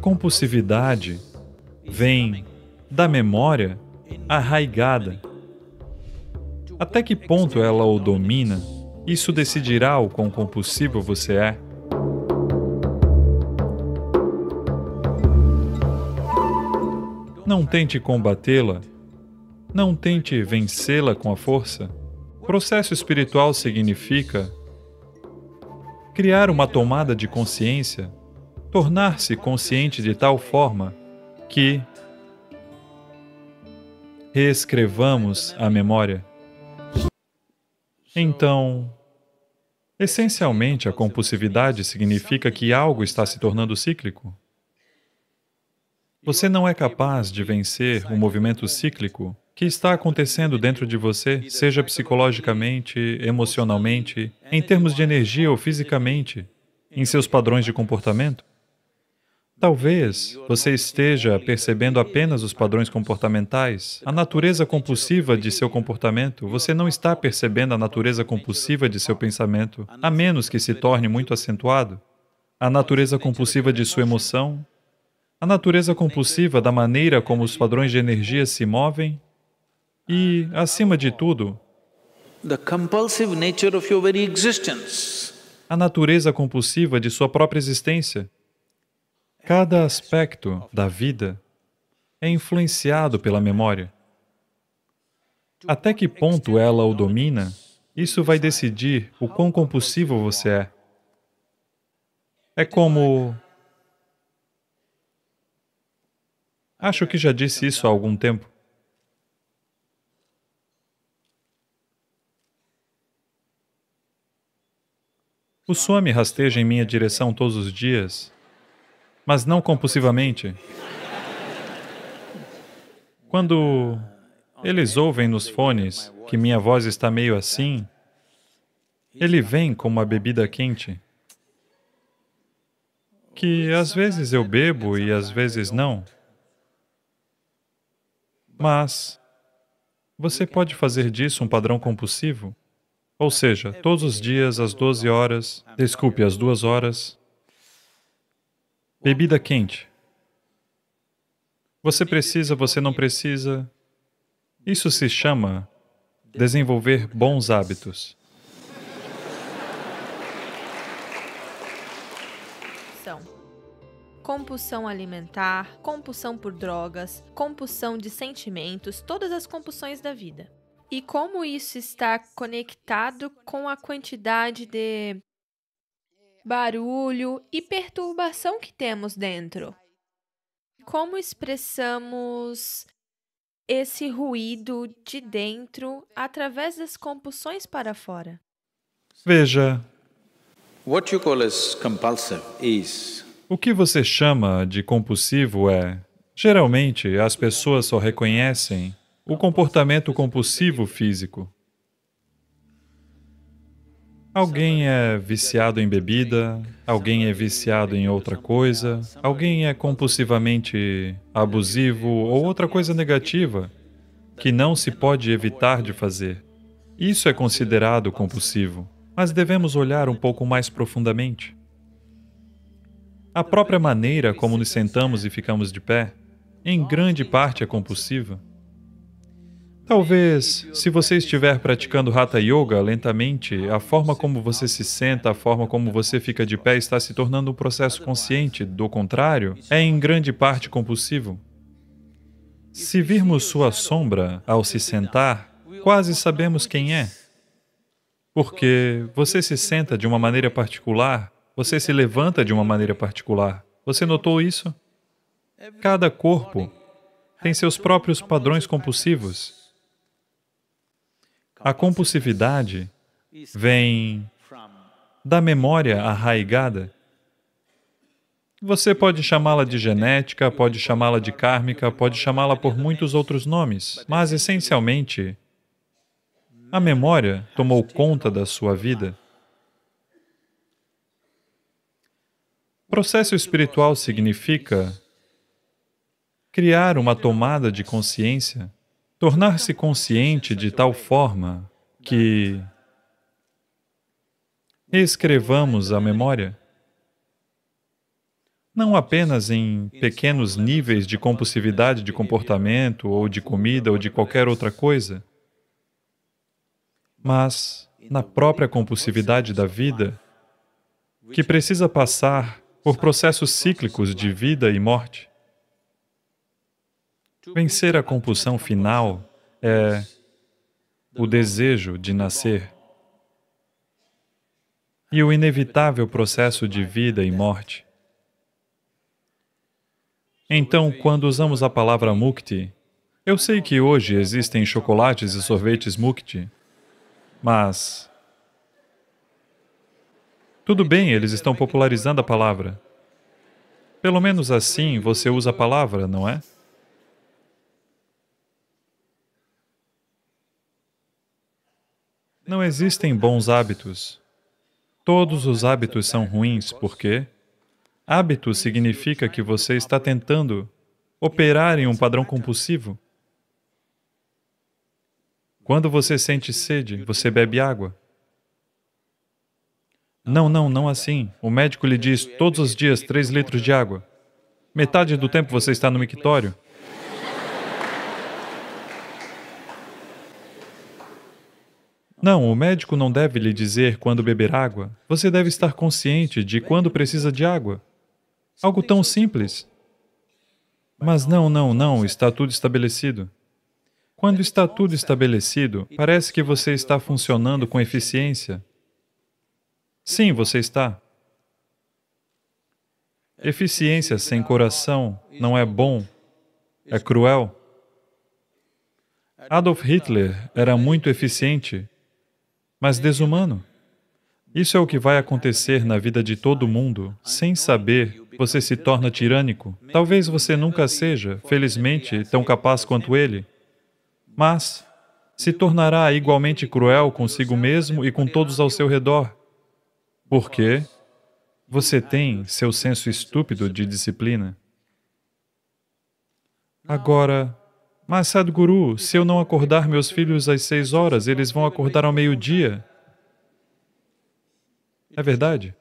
compulsividade vem da memória arraigada. Até que ponto ela o domina? Isso decidirá o quão compulsivo você é. Não tente combatê-la. Não tente vencê-la com a força. Processo espiritual significa criar uma tomada de consciência tornar-se consciente de tal forma que reescrevamos a memória. Então, essencialmente, a compulsividade significa que algo está se tornando cíclico. Você não é capaz de vencer o movimento cíclico que está acontecendo dentro de você, seja psicologicamente, emocionalmente, em termos de energia ou fisicamente, em seus padrões de comportamento? Talvez você esteja percebendo apenas os padrões comportamentais, a natureza compulsiva de seu comportamento. Você não está percebendo a natureza compulsiva de seu pensamento, a menos que se torne muito acentuado. A natureza compulsiva de sua emoção, a natureza compulsiva da maneira como os padrões de energia se movem e, acima de tudo, a natureza compulsiva de sua própria existência. Cada aspecto da vida é influenciado pela memória. Até que ponto ela o domina, isso vai decidir o quão compulsivo você é. É como. Acho que já disse isso há algum tempo. O Swami rasteja em minha direção todos os dias mas não compulsivamente. Quando eles ouvem nos fones que minha voz está meio assim, ele vem com uma bebida quente, que às vezes eu bebo e às vezes não. Mas você pode fazer disso um padrão compulsivo? Ou seja, todos os dias, às 12 horas, desculpe, às 2 horas, Bebida quente. Você precisa, você não precisa. Isso se chama desenvolver bons hábitos. compulsão alimentar, compulsão por drogas, compulsão de sentimentos, todas as compulsões da vida. E como isso está conectado com a quantidade de barulho e perturbação que temos dentro. Como expressamos esse ruído de dentro através das compulsões para fora? Veja. O que você chama de compulsivo é. Geralmente, as pessoas só reconhecem o comportamento compulsivo físico. Alguém é viciado em bebida, alguém é viciado em outra coisa, alguém é compulsivamente abusivo ou outra coisa negativa que não se pode evitar de fazer. Isso é considerado compulsivo, mas devemos olhar um pouco mais profundamente. A própria maneira como nos sentamos e ficamos de pé, em grande parte é compulsiva. Talvez, se você estiver praticando Hatha Yoga lentamente, a forma como você se senta, a forma como você fica de pé está se tornando um processo consciente, do contrário, é em grande parte compulsivo. Se virmos sua sombra ao se sentar, quase sabemos quem é. Porque você se senta de uma maneira particular, você se levanta de uma maneira particular. Você notou isso? Cada corpo tem seus próprios padrões compulsivos. A compulsividade vem da memória arraigada. Você pode chamá-la de genética, pode chamá-la de kármica, pode chamá-la por muitos outros nomes, mas essencialmente, a memória tomou conta da sua vida. Processo espiritual significa criar uma tomada de consciência tornar-se consciente de tal forma que escrevamos a memória não apenas em pequenos níveis de compulsividade de comportamento ou de comida ou de qualquer outra coisa, mas na própria compulsividade da vida, que precisa passar por processos cíclicos de vida e morte. Vencer a compulsão final é o desejo de nascer e o inevitável processo de vida e morte. Então, quando usamos a palavra mukti, eu sei que hoje existem chocolates e sorvetes mukti, mas. Tudo bem, eles estão popularizando a palavra. Pelo menos assim você usa a palavra, não é? Não existem bons hábitos. Todos os hábitos são ruins, porque hábito significa que você está tentando operar em um padrão compulsivo. Quando você sente sede, você bebe água. Não, não, não assim. O médico lhe diz todos os dias 3 litros de água. Metade do tempo você está no mictório. Não, o médico não deve lhe dizer quando beber água. Você deve estar consciente de quando precisa de água. Algo tão simples. Mas não, não, não, está tudo estabelecido. Quando está tudo estabelecido, parece que você está funcionando com eficiência. Sim, você está. Eficiência sem coração não é bom, é cruel. Adolf Hitler era muito eficiente mas desumano. Isso é o que vai acontecer na vida de todo mundo. Sem saber, você se torna tirânico. Talvez você nunca seja, felizmente, tão capaz quanto ele, mas se tornará igualmente cruel consigo mesmo e com todos ao seu redor. Porque você tem seu senso estúpido de disciplina. Agora, mas, Sadhguru, se eu não acordar meus filhos às seis horas, eles vão acordar ao meio-dia. É verdade?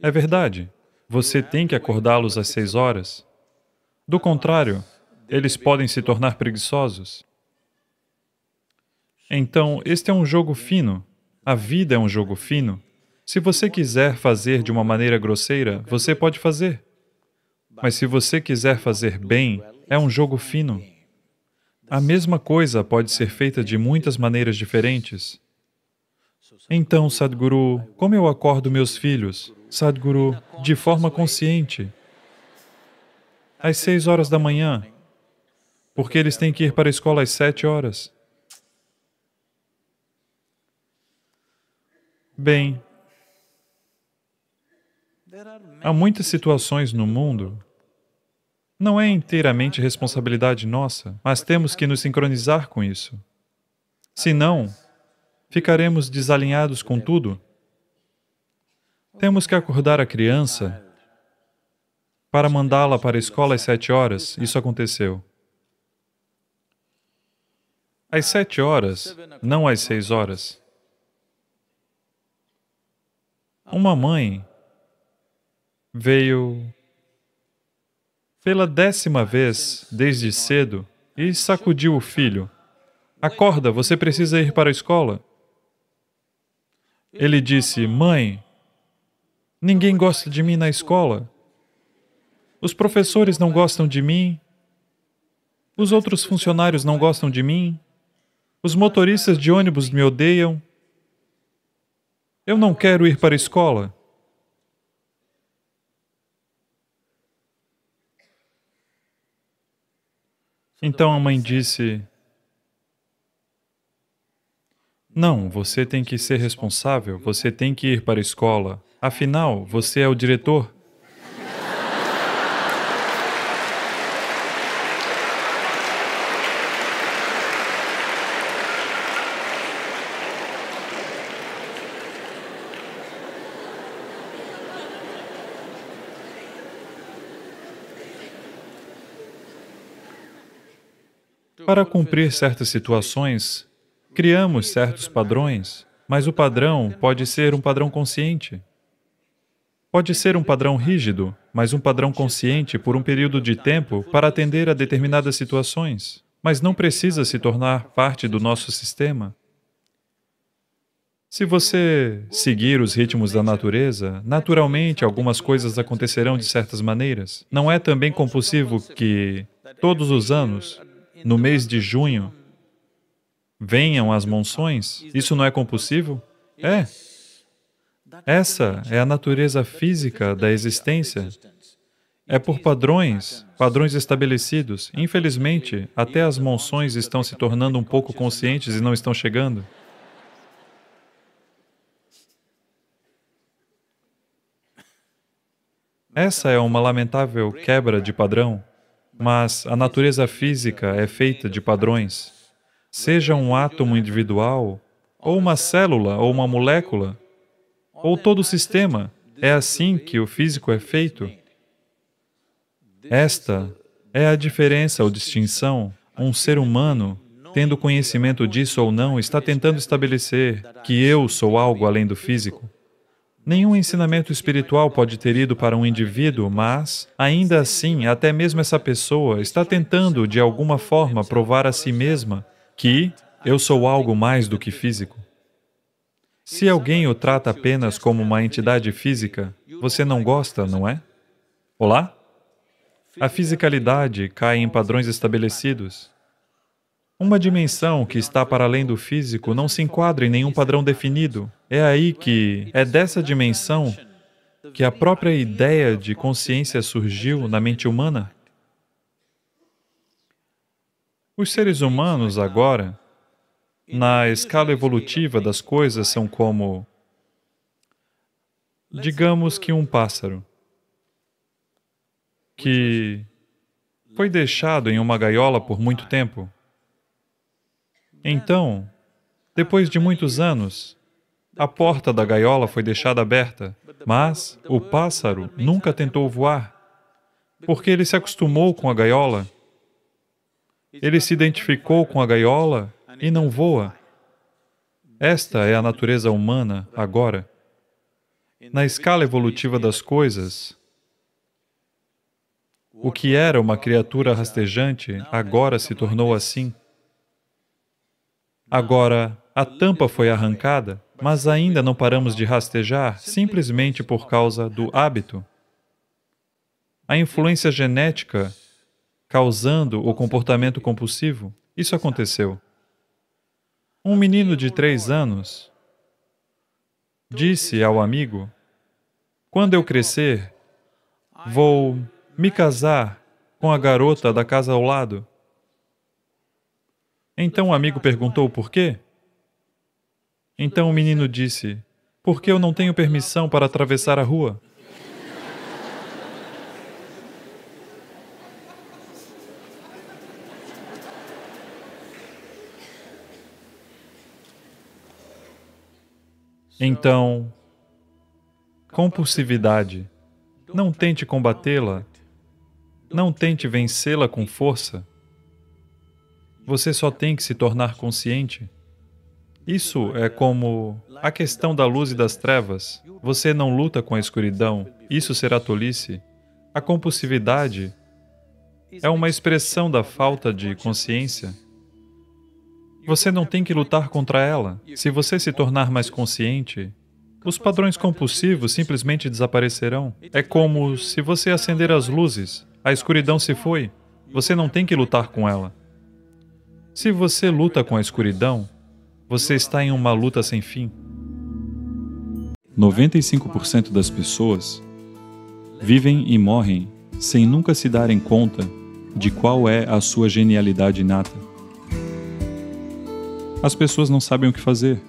É verdade. Você tem que acordá-los às seis horas. Do contrário, eles podem se tornar preguiçosos. Então, este é um jogo fino. A vida é um jogo fino. Se você quiser fazer de uma maneira grosseira, você pode fazer. Mas se você quiser fazer bem, é um jogo fino. A mesma coisa pode ser feita de muitas maneiras diferentes. Então, Sadhguru, como eu acordo meus filhos? Sadhguru, de forma consciente. Às seis horas da manhã, porque eles têm que ir para a escola às sete horas. Bem, há muitas situações no mundo não é inteiramente responsabilidade nossa, mas temos que nos sincronizar com isso. Senão, ficaremos desalinhados com tudo. Temos que acordar a criança para mandá-la para a escola às sete horas. Isso aconteceu. Às sete horas, não às seis horas. Uma mãe veio pela décima vez, desde cedo, e sacudiu o filho. Acorda, você precisa ir para a escola. Ele disse: Mãe, ninguém gosta de mim na escola. Os professores não gostam de mim. Os outros funcionários não gostam de mim. Os motoristas de ônibus me odeiam. Eu não quero ir para a escola. Então a mãe disse: Não, você tem que ser responsável, você tem que ir para a escola. Afinal, você é o diretor. Para cumprir certas situações, criamos certos padrões, mas o padrão pode ser um padrão consciente. Pode ser um padrão rígido, mas um padrão consciente por um período de tempo para atender a determinadas situações, mas não precisa se tornar parte do nosso sistema. Se você seguir os ritmos da natureza, naturalmente algumas coisas acontecerão de certas maneiras. Não é também compulsivo que, todos os anos, no mês de junho venham as monções? Isso não é compulsivo? É. Essa é a natureza física da existência. É por padrões, padrões estabelecidos. Infelizmente, até as monções estão se tornando um pouco conscientes e não estão chegando. Essa é uma lamentável quebra de padrão. Mas a natureza física é feita de padrões. Seja um átomo individual, ou uma célula, ou uma molécula, ou todo o sistema, é assim que o físico é feito. Esta é a diferença ou distinção. Um ser humano, tendo conhecimento disso ou não, está tentando estabelecer que eu sou algo além do físico. Nenhum ensinamento espiritual pode ter ido para um indivíduo, mas, ainda assim, até mesmo essa pessoa está tentando, de alguma forma, provar a si mesma que eu sou algo mais do que físico. Se alguém o trata apenas como uma entidade física, você não gosta, não é? Olá? A fisicalidade cai em padrões estabelecidos. Uma dimensão que está para além do físico não se enquadra em nenhum padrão definido. É aí que, é dessa dimensão que a própria ideia de consciência surgiu na mente humana. Os seres humanos agora, na escala evolutiva das coisas, são como, digamos que um pássaro que foi deixado em uma gaiola por muito tempo. Então, depois de muitos anos, a porta da gaiola foi deixada aberta, mas o pássaro nunca tentou voar, porque ele se acostumou com a gaiola. Ele se identificou com a gaiola e não voa. Esta é a natureza humana agora. Na escala evolutiva das coisas, o que era uma criatura rastejante agora se tornou assim. Agora, a tampa foi arrancada, mas ainda não paramos de rastejar simplesmente por causa do hábito. A influência genética causando o comportamento compulsivo, isso aconteceu. Um menino de três anos disse ao amigo: Quando eu crescer, vou me casar com a garota da casa ao lado. Então o amigo perguntou por quê? Então o menino disse: Porque eu não tenho permissão para atravessar a rua. Então, compulsividade. Não tente combatê-la. Não tente vencê-la com força. Você só tem que se tornar consciente. Isso é como a questão da luz e das trevas. Você não luta com a escuridão, isso será tolice. A compulsividade é uma expressão da falta de consciência. Você não tem que lutar contra ela. Se você se tornar mais consciente, os padrões compulsivos simplesmente desaparecerão. É como se você acender as luzes, a escuridão se foi. Você não tem que lutar com ela. Se você luta com a escuridão, você está em uma luta sem fim. 95% das pessoas vivem e morrem sem nunca se darem conta de qual é a sua genialidade inata. As pessoas não sabem o que fazer.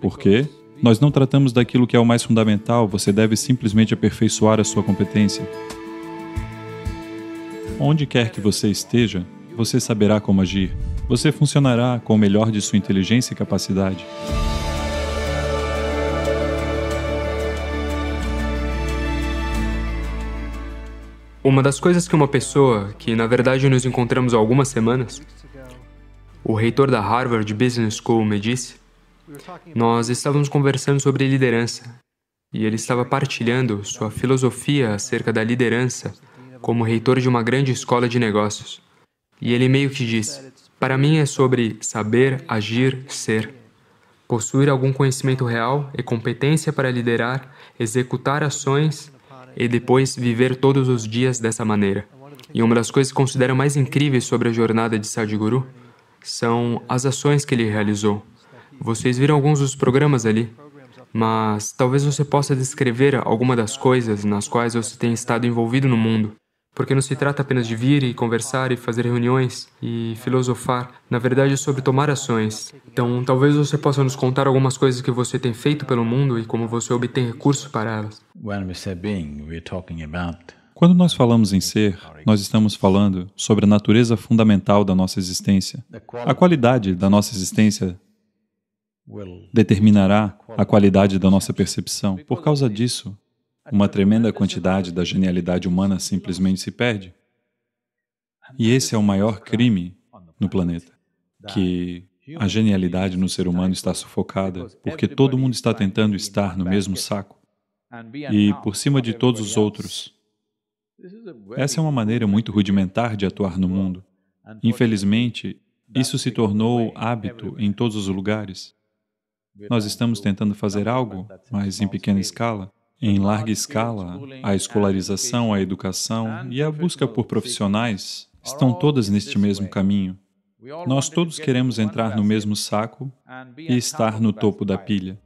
Por quê? Nós não tratamos daquilo que é o mais fundamental, você deve simplesmente aperfeiçoar a sua competência. Onde quer que você esteja, você saberá como agir. Você funcionará com o melhor de sua inteligência e capacidade. Uma das coisas que uma pessoa, que na verdade nos encontramos há algumas semanas, o reitor da Harvard Business School me disse, nós estávamos conversando sobre liderança e ele estava partilhando sua filosofia acerca da liderança como reitor de uma grande escola de negócios. E ele meio que diz: Para mim é sobre saber, agir, ser. Possuir algum conhecimento real e competência para liderar, executar ações e depois viver todos os dias dessa maneira. E uma das coisas que considero mais incríveis sobre a jornada de Sadhguru são as ações que ele realizou. Vocês viram alguns dos programas ali, mas talvez você possa descrever alguma das coisas nas quais você tem estado envolvido no mundo. Porque não se trata apenas de vir e conversar e fazer reuniões e filosofar. Na verdade, é sobre tomar ações. Então, talvez você possa nos contar algumas coisas que você tem feito pelo mundo e como você obtém recursos para elas. Quando nós falamos em ser, nós estamos falando sobre a natureza fundamental da nossa existência. A qualidade da nossa existência determinará a qualidade da nossa percepção. Por causa disso, uma tremenda quantidade da genialidade humana simplesmente se perde. E esse é o maior crime no planeta, que a genialidade no ser humano está sufocada porque todo mundo está tentando estar no mesmo saco e por cima de todos os outros. Essa é uma maneira muito rudimentar de atuar no mundo. Infelizmente, isso se tornou hábito em todos os lugares. Nós estamos tentando fazer algo, mas em pequena escala, em larga escala, a escolarização, a educação e a busca por profissionais estão todas neste mesmo caminho. Nós todos queremos entrar no mesmo saco e estar no topo da pilha.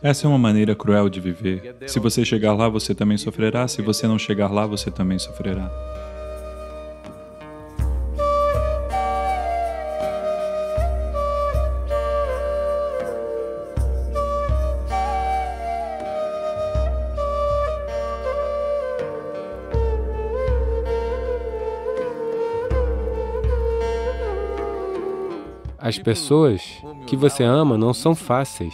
Essa é uma maneira cruel de viver. Se você chegar lá, você também sofrerá. Se você não chegar lá, você também sofrerá. As pessoas que você ama não são fáceis.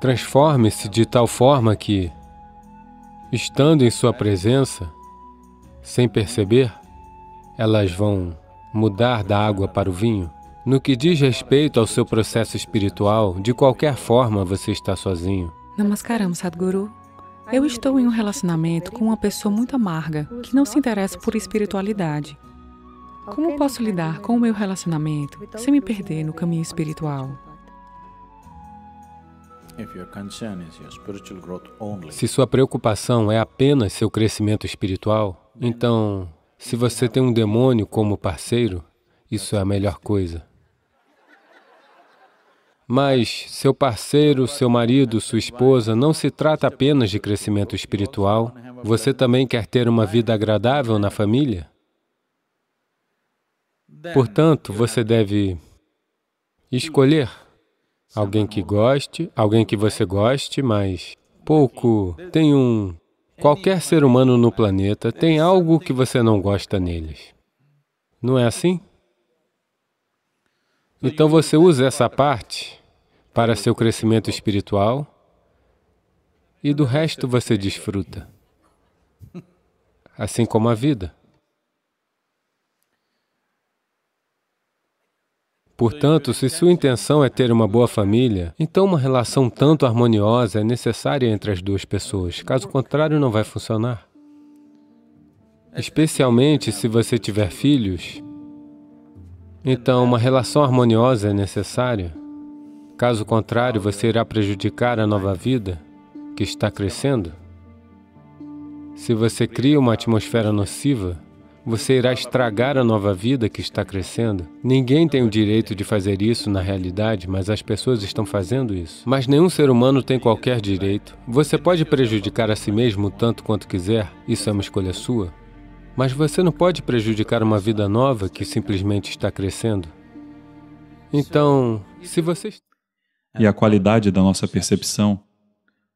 Transforme-se de tal forma que, estando em sua presença, sem perceber, elas vão mudar da água para o vinho. No que diz respeito ao seu processo espiritual, de qualquer forma você está sozinho. Namaskaram, Sadhguru. Eu estou em um relacionamento com uma pessoa muito amarga, que não se interessa por espiritualidade. Como posso lidar com o meu relacionamento sem me perder no é caminho espiritual? Se sua preocupação é apenas seu crescimento espiritual, então, se você tem um demônio como parceiro, isso é a melhor coisa. Mas seu parceiro, seu marido, sua esposa, não se trata apenas de crescimento espiritual. Você também quer ter uma vida agradável na família? É, Portanto, é você deve escolher alguém que goste, alguém que você goste, mas pouco tem um... Qualquer ser humano no planeta tem algo que você não gosta neles. Não é assim? Então você usa essa parte para seu crescimento espiritual e do resto você desfruta, assim como a vida. Portanto, se sua intenção é ter uma boa família, então uma relação tanto harmoniosa é necessária entre as duas pessoas, caso contrário não vai funcionar. Especialmente se você tiver filhos, então uma relação harmoniosa é necessária. Caso contrário, você irá prejudicar a nova vida que está crescendo. Se você cria uma atmosfera nociva, você irá estragar a nova vida que está crescendo. Ninguém tem o direito de fazer isso na realidade, mas as pessoas estão fazendo isso. Mas nenhum ser humano tem qualquer direito. Você pode prejudicar a si mesmo tanto quanto quiser, isso é uma escolha sua. Mas você não pode prejudicar uma vida nova que simplesmente está crescendo. Então, se você... E a qualidade da nossa percepção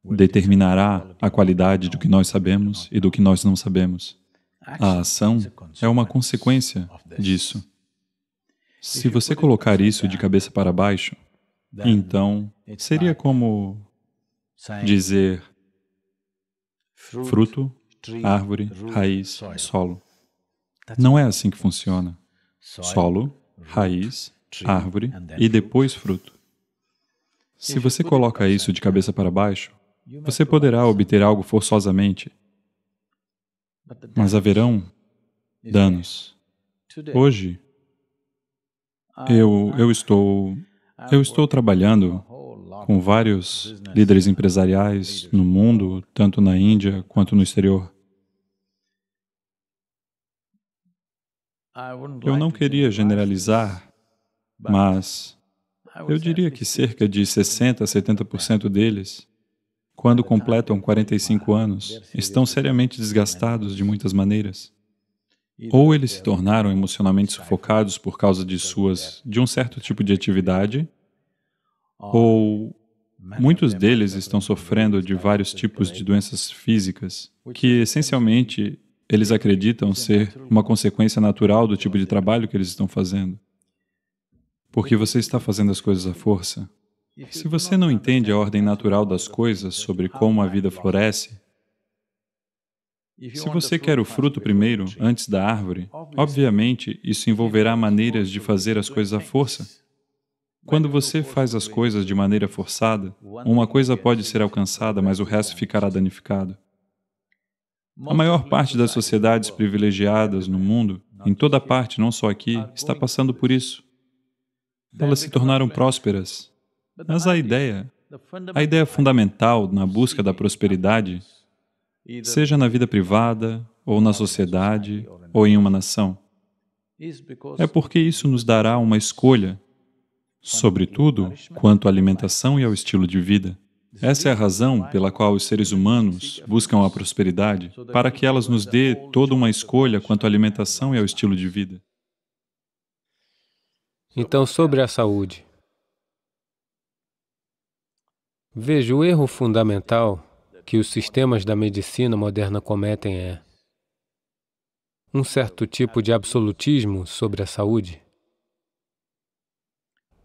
determinará a qualidade do que nós sabemos e do que nós não sabemos. A ação é uma consequência disso. Se você colocar isso de cabeça para baixo, então seria como dizer fruto, árvore, raiz, solo. Não é assim que funciona. Solo, raiz, árvore e depois fruto. Se você coloca isso de cabeça para baixo, você poderá obter algo forçosamente mas haverão danos. Hoje, eu, eu, estou, eu estou trabalhando com vários líderes empresariais no mundo, tanto na Índia quanto no exterior. Eu não queria generalizar, mas eu diria que cerca de 60% a 70% deles quando completam 45 anos, estão seriamente desgastados de muitas maneiras. Ou eles se tornaram emocionalmente sufocados por causa de suas de um certo tipo de atividade, ou muitos deles estão sofrendo de vários tipos de doenças físicas, que essencialmente eles acreditam ser uma consequência natural do tipo de trabalho que eles estão fazendo. Porque você está fazendo as coisas à força, se você não entende a ordem natural das coisas sobre como a vida floresce, se você quer o fruto primeiro, antes da árvore, obviamente isso envolverá maneiras de fazer as coisas à força. Quando você faz as coisas de maneira forçada, uma coisa pode ser alcançada, mas o resto ficará danificado. A maior parte das sociedades privilegiadas no mundo, em toda parte, não só aqui, está passando por isso. Elas se tornaram prósperas, mas a ideia, a ideia fundamental na busca da prosperidade, seja na vida privada, ou na sociedade, ou em uma nação, é porque isso nos dará uma escolha, sobretudo quanto à alimentação e ao estilo de vida. Essa é a razão pela qual os seres humanos buscam a prosperidade, para que elas nos dê toda uma escolha quanto à alimentação e ao estilo de vida. Então, sobre a saúde, Veja, o erro fundamental que os sistemas da medicina moderna cometem é um certo tipo de absolutismo sobre a saúde,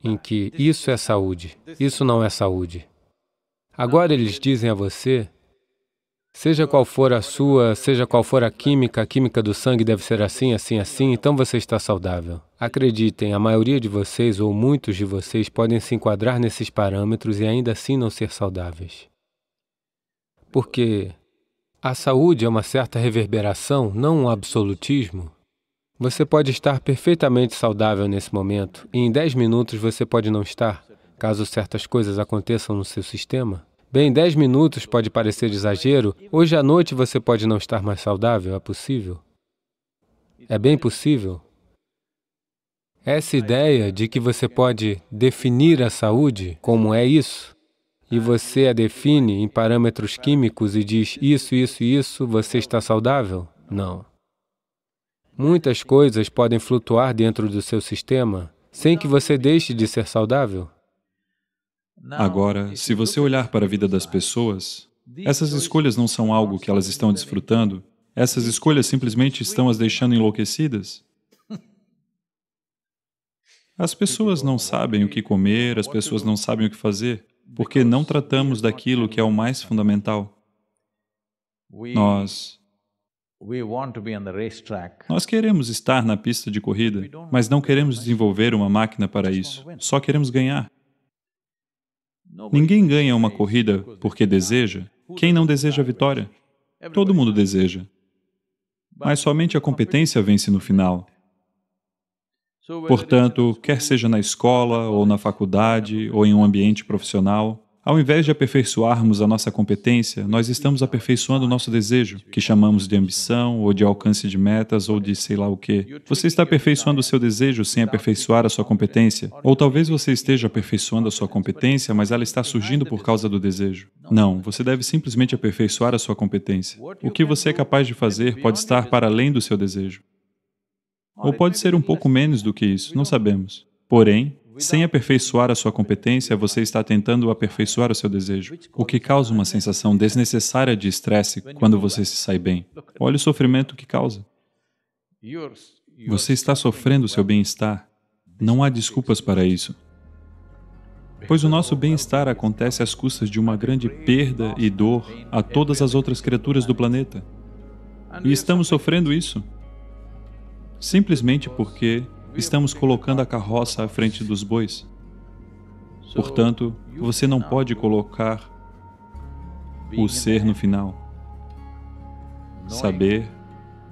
em que isso é saúde, isso não é saúde. Agora eles dizem a você Seja qual for a sua, seja qual for a química, a química do sangue deve ser assim, assim, assim, então você está saudável. Acreditem, a maioria de vocês ou muitos de vocês podem se enquadrar nesses parâmetros e ainda assim não ser saudáveis. Porque a saúde é uma certa reverberação, não um absolutismo. Você pode estar perfeitamente saudável nesse momento, e em 10 minutos você pode não estar, caso certas coisas aconteçam no seu sistema. Bem, 10 minutos pode parecer exagero. Hoje à noite você pode não estar mais saudável, é possível? É bem possível. Essa ideia de que você pode definir a saúde como é isso, e você a define em parâmetros químicos e diz isso, isso e isso, você está saudável? Não. Muitas coisas podem flutuar dentro do seu sistema sem que você deixe de ser saudável. Agora, se você olhar para a vida das pessoas, essas escolhas não são algo que elas estão desfrutando, essas escolhas simplesmente estão as deixando enlouquecidas. As pessoas não sabem o que comer, as pessoas não sabem o que fazer, porque não tratamos daquilo que é o mais fundamental. Nós nós queremos estar na pista de corrida, mas não queremos desenvolver uma máquina para isso, só queremos ganhar. Ninguém ganha uma corrida porque deseja. Quem não deseja a vitória? Todo mundo deseja. Mas somente a competência vence no final. Portanto, quer seja na escola, ou na faculdade, ou em um ambiente profissional, ao invés de aperfeiçoarmos a nossa competência, nós estamos aperfeiçoando o nosso desejo, que chamamos de ambição, ou de alcance de metas, ou de sei lá o quê. Você está aperfeiçoando o seu desejo sem aperfeiçoar a sua competência. Ou talvez você esteja aperfeiçoando a sua competência, mas ela está surgindo por causa do desejo. Não, você deve simplesmente aperfeiçoar a sua competência. O que você é capaz de fazer pode estar para além do seu desejo. Ou pode ser um pouco menos do que isso, não sabemos. Porém, sem aperfeiçoar a sua competência, você está tentando aperfeiçoar o seu desejo, o que causa uma sensação desnecessária de estresse quando você se sai bem. Olha o sofrimento que causa. Você está sofrendo o seu bem-estar. Não há desculpas para isso. Pois o nosso bem-estar acontece às custas de uma grande perda e dor a todas as outras criaturas do planeta. E estamos sofrendo isso simplesmente porque Estamos colocando a carroça à frente dos bois. Portanto, você não pode colocar o ser no final. Saber,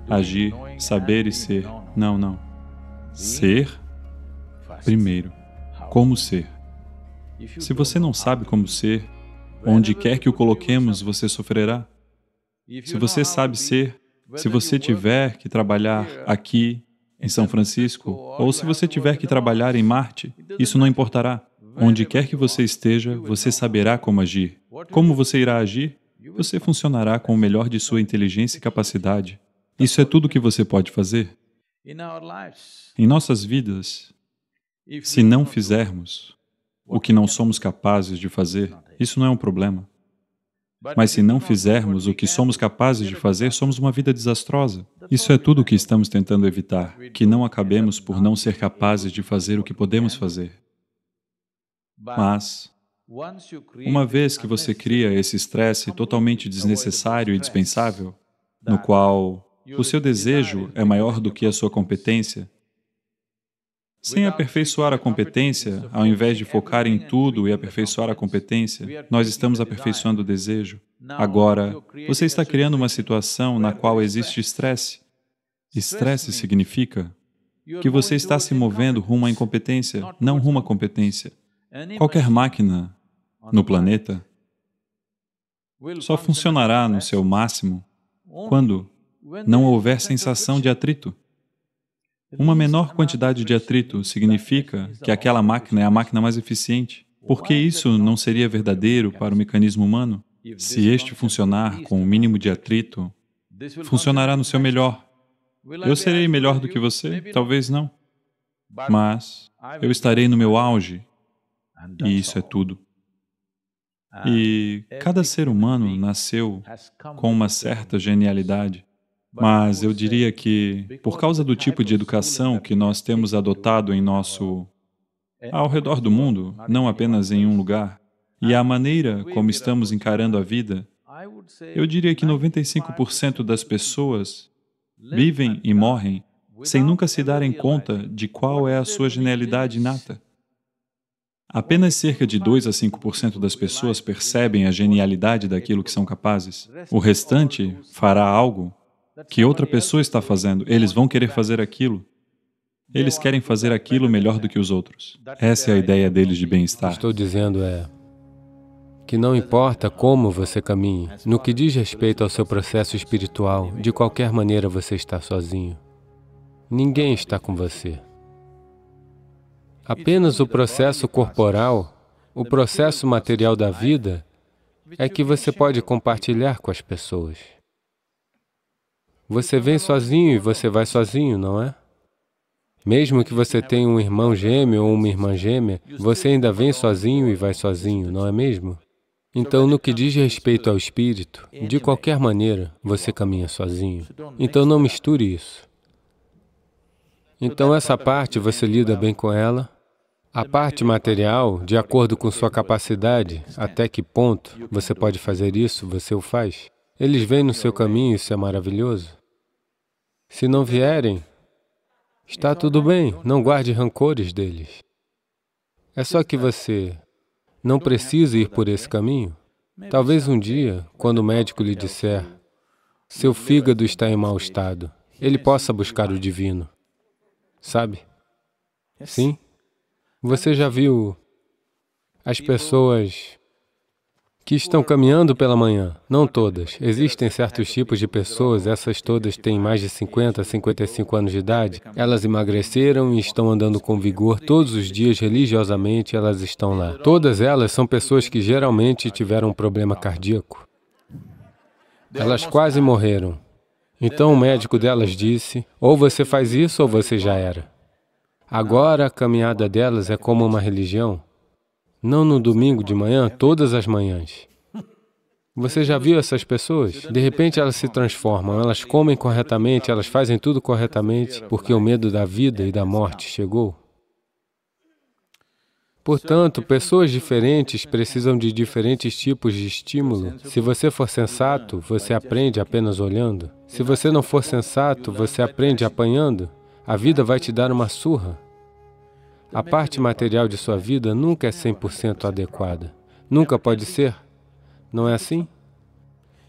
agir, saber e ser. Não, não. Ser primeiro. Como ser? Se você não sabe como ser, onde quer que o coloquemos, você sofrerá. Se você sabe ser, se você tiver que trabalhar aqui, em São Francisco, ou se você tiver que trabalhar em Marte, isso não importará. Onde quer que você esteja, você saberá como agir. Como você irá agir? Você funcionará com o melhor de sua inteligência e capacidade. Isso é tudo que você pode fazer. Em nossas vidas, se não fizermos o que não somos capazes de fazer, isso não é um problema. Mas se não fizermos o que somos capazes de fazer, somos uma vida desastrosa. Isso é tudo o que estamos tentando evitar, que não acabemos por não ser capazes de fazer o que podemos fazer. Mas, uma vez que você cria esse estresse totalmente desnecessário e dispensável, no qual o seu desejo é maior do que a sua competência, sem aperfeiçoar a competência, ao invés de focar em tudo e aperfeiçoar a competência, nós estamos aperfeiçoando o desejo. Agora, você está criando uma situação na qual existe estresse. Estresse significa que você está se movendo rumo à incompetência, não rumo à competência. Qualquer máquina no planeta só funcionará no seu máximo quando não houver sensação de atrito. Uma menor quantidade de atrito significa que aquela máquina é a máquina mais eficiente. Por que isso não seria verdadeiro para o mecanismo humano? Se este funcionar com o um mínimo de atrito, funcionará no seu melhor. Eu serei melhor do que você? Talvez não. Mas eu estarei no meu auge, e isso é tudo. E cada ser humano nasceu com uma certa genialidade. Mas eu diria que, por causa do tipo de educação que nós temos adotado em nosso... ao redor do mundo, não apenas em um lugar, e a maneira como estamos encarando a vida, eu diria que 95% das pessoas vivem e morrem sem nunca se darem conta de qual é a sua genialidade inata. Apenas cerca de 2 a 5% das pessoas percebem a genialidade daquilo que são capazes. O restante fará algo que outra pessoa está fazendo. Eles vão querer fazer aquilo. Eles querem fazer aquilo melhor do que os outros. Essa é a ideia deles de bem-estar. Estou dizendo é que não importa como você caminhe, no que diz respeito ao seu processo espiritual, de qualquer maneira você está sozinho. Ninguém está com você. Apenas o processo corporal, o processo material da vida, é que você pode compartilhar com as pessoas. Você vem sozinho e você vai sozinho, não é? Mesmo que você tenha um irmão gêmeo ou uma irmã gêmea, você ainda vem sozinho e vai sozinho, não é mesmo? Então, no que diz respeito ao espírito, de qualquer maneira, você caminha sozinho. Então, não misture isso. Então, essa parte você lida bem com ela. A parte material, de acordo com sua capacidade, até que ponto você pode fazer isso, você o faz. Eles vêm no seu caminho, isso é maravilhoso. Se não vierem, está tudo bem, não guarde rancores deles. É só que você não precisa ir por esse caminho. Talvez um dia, quando o médico lhe disser seu fígado está em mau estado, ele possa buscar o divino. Sabe? Sim? Você já viu as pessoas que estão caminhando pela manhã. Não todas. Existem certos tipos de pessoas, essas todas têm mais de 50, 55 anos de idade. Elas emagreceram e estão andando com vigor todos os dias religiosamente, elas estão lá. Todas elas são pessoas que geralmente tiveram um problema cardíaco. Elas quase morreram. Então o médico delas disse, ou você faz isso ou você já era. Agora a caminhada delas é como uma religião. Não no domingo de manhã, todas as manhãs. Você já viu essas pessoas? De repente elas se transformam, elas comem corretamente, elas fazem tudo corretamente, porque o medo da vida e da morte chegou. Portanto, pessoas diferentes precisam de diferentes tipos de estímulo. Se você for sensato, você aprende apenas olhando. Se você não for sensato, você aprende apanhando. A vida vai te dar uma surra. A parte material de sua vida nunca é 100% adequada. Nunca pode ser. Não é assim?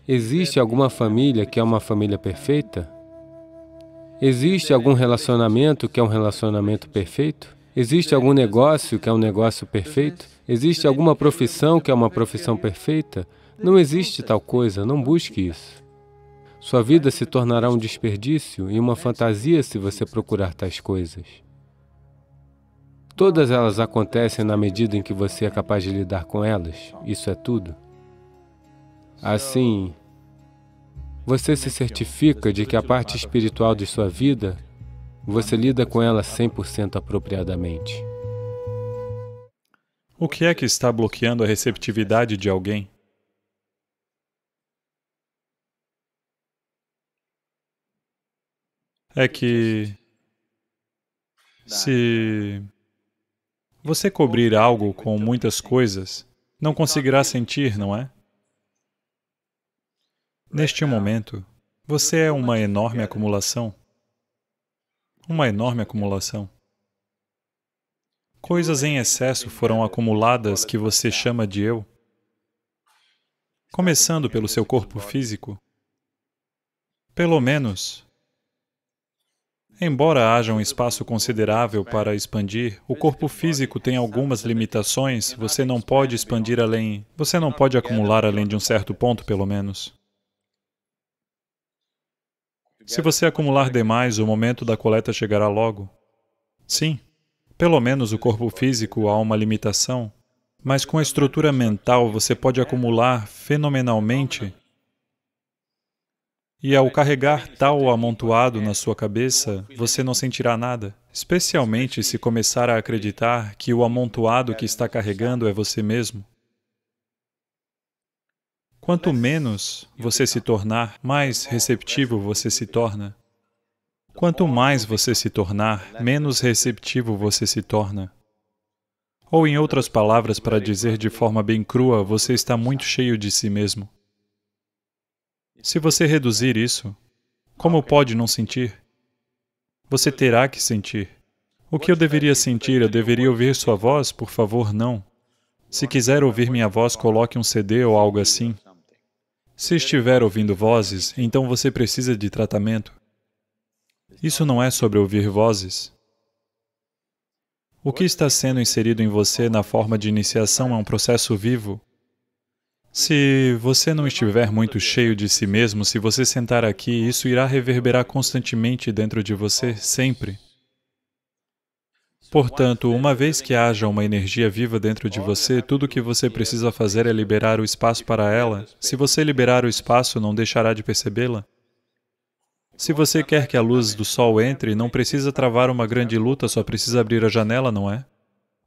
Existe alguma família que é uma família perfeita? Existe algum relacionamento que é um relacionamento perfeito? Existe algum negócio que é um negócio perfeito? Existe alguma profissão que é uma profissão perfeita? Não existe tal coisa, não busque isso. Sua vida se tornará um desperdício e uma fantasia se você procurar tais coisas. Todas elas acontecem na medida em que você é capaz de lidar com elas, isso é tudo. Assim, você se certifica de que a parte espiritual de sua vida, você lida com ela 100% apropriadamente. O que é que está bloqueando a receptividade de alguém? É que se você cobrir algo com muitas coisas não conseguirá sentir, não é? Neste momento, você é uma enorme acumulação. Uma enorme acumulação. Coisas em excesso foram acumuladas que você chama de eu. Começando pelo seu corpo físico. Pelo menos, Embora haja um espaço considerável para expandir, o corpo físico tem algumas limitações, você não pode expandir além, você não pode acumular além de um certo ponto, pelo menos. Se você acumular demais, o momento da coleta chegará logo. Sim, pelo menos o corpo físico há uma limitação, mas com a estrutura mental você pode acumular fenomenalmente e ao carregar tal amontoado na sua cabeça, você não sentirá nada, especialmente se começar a acreditar que o amontoado que está carregando é você mesmo. Quanto menos você se tornar, mais receptivo você se torna. Quanto mais você se tornar, menos receptivo você se torna. Ou, em outras palavras, para dizer de forma bem crua, você está muito cheio de si mesmo. Se você reduzir isso, como pode não sentir? Você terá que sentir. O que eu deveria sentir? Eu deveria ouvir sua voz? Por favor, não. Se quiser ouvir minha voz, coloque um CD ou algo assim. Se estiver ouvindo vozes, então você precisa de tratamento. Isso não é sobre ouvir vozes. O que está sendo inserido em você na forma de iniciação é um processo vivo. Se você não estiver muito cheio de si mesmo, se você sentar aqui, isso irá reverberar constantemente dentro de você, sempre. Portanto, uma vez que haja uma energia viva dentro de você, tudo o que você precisa fazer é liberar o espaço para ela. Se você liberar o espaço, não deixará de percebê-la. Se você quer que a luz do sol entre, não precisa travar uma grande luta, só precisa abrir a janela, não é?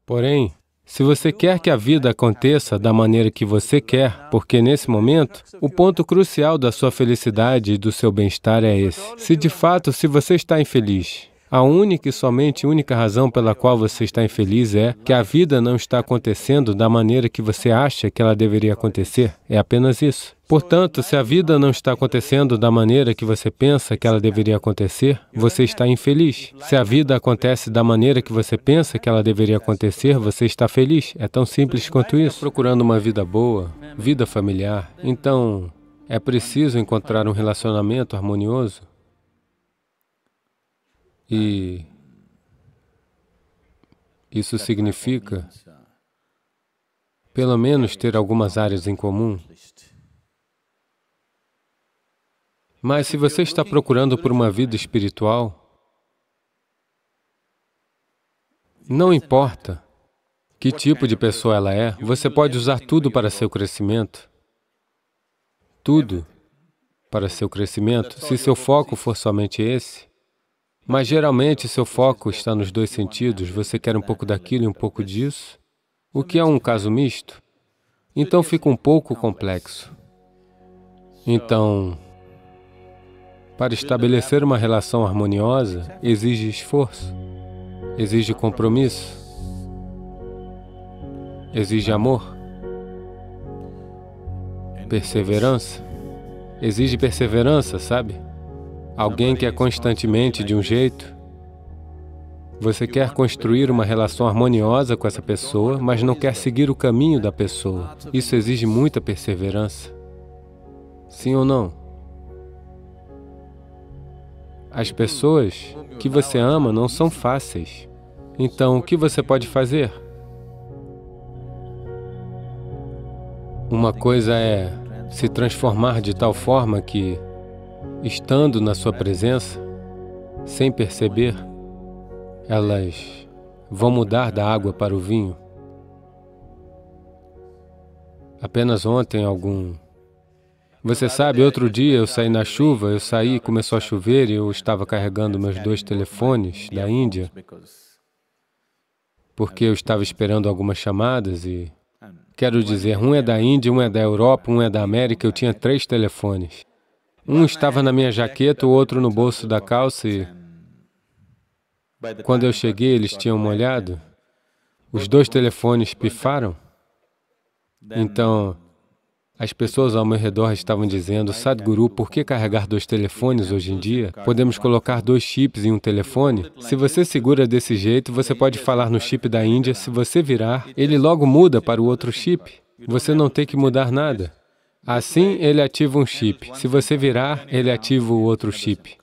Porém, se você quer que a vida aconteça da maneira que você quer, porque nesse momento, o ponto crucial da sua felicidade e do seu bem-estar é esse. Se de fato, se você está infeliz, a única e somente única razão pela qual você está infeliz é que a vida não está acontecendo da maneira que você acha que ela deveria acontecer. É apenas isso. Portanto, se a vida não está acontecendo da maneira que você pensa que ela deveria acontecer, você está infeliz. Se a vida acontece da maneira que você pensa que ela deveria acontecer, você está feliz. É tão simples quanto isso. Tá procurando uma vida boa, vida familiar. Então, é preciso encontrar um relacionamento harmonioso. E isso significa, pelo menos, ter algumas áreas em comum. Mas se você está procurando por uma vida espiritual, não importa que tipo de pessoa ela é, você pode usar tudo para seu crescimento. Tudo para seu crescimento, se seu foco for somente esse. Mas geralmente seu foco está nos dois sentidos, você quer um pouco daquilo e um pouco disso, o que é um caso misto. Então fica um pouco complexo. Então, para estabelecer uma relação harmoniosa, exige esforço, exige compromisso, exige amor, perseverança. Exige perseverança, sabe? alguém que é constantemente de um jeito. Você quer construir uma relação harmoniosa com essa pessoa, mas não quer seguir o caminho da pessoa. Isso exige muita perseverança. Sim ou não? As pessoas que você ama não são fáceis. Então, o que você pode fazer? Uma coisa é se transformar de tal forma que estando na sua presença, sem perceber, elas vão mudar da água para o vinho. Apenas ontem algum... Você sabe, outro dia eu saí na chuva, eu saí, começou a chover e eu estava carregando meus dois telefones da Índia, porque eu estava esperando algumas chamadas e... Quero dizer, um é da Índia, um é da Europa, um é da América, eu tinha três telefones. Um estava na minha jaqueta, o outro no bolso da calça e... Quando eu cheguei, eles tinham molhado. Os dois telefones pifaram. Então, as pessoas ao meu redor estavam dizendo, Sadhguru, por que carregar dois telefones hoje em dia? Podemos colocar dois chips em um telefone? Se você segura desse jeito, você pode falar no chip da Índia. Se você virar, ele logo muda para o outro chip. Você não tem que mudar nada. Assim, ele ativa um chip. Se você virar, ele ativa o outro chip.